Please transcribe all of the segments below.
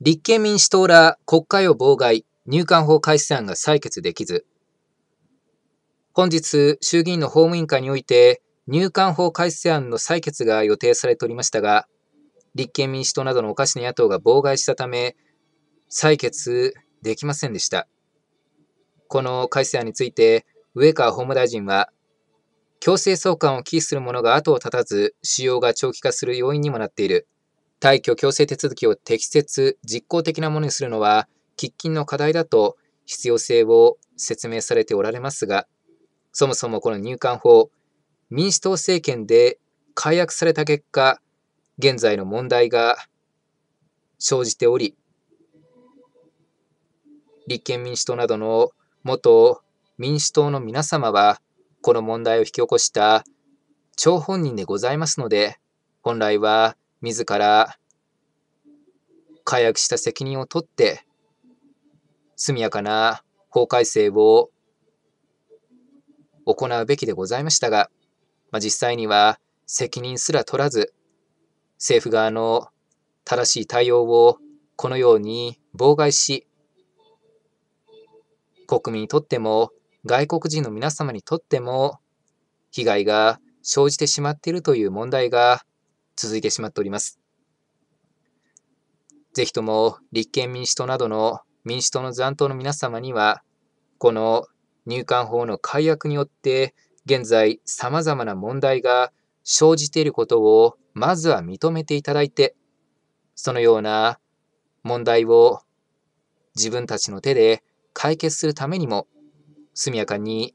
立憲民主党ら国会を妨害、入管法改正案が採決できず、本日、衆議院の法務委員会において、入管法改正案の採決が予定されておりましたが、立憲民主党などのおかしな野党が妨害したため、採決できませんでした。この改正案について、上川法務大臣は、強制送還を期するものが後を絶たず、使用が長期化する要因にもなっている。退去強制手続きを適切、実効的なものにするのは、喫緊の課題だと必要性を説明されておられますが、そもそもこの入管法、民主党政権で解約された結果、現在の問題が生じており、立憲民主党などの元民主党の皆様は、この問題を引き起こした張本人でございますので、本来は自ら解約した責任を取って速やかな法改正を行うべきでございましたが、まあ、実際には責任すら取らず政府側の正しい対応をこのように妨害し国民にとっても外国人の皆様にとっても被害が生じてしまっているという問題が続いてしまっております。ぜひとも立憲民主党などの民主党の残党の皆様には、この入管法の改悪によって、現在様々な問題が生じていることをまずは認めていただいて、そのような問題を自分たちの手で解決するためにも、速やかに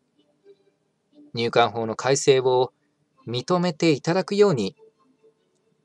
入管法の改正を認めていただくように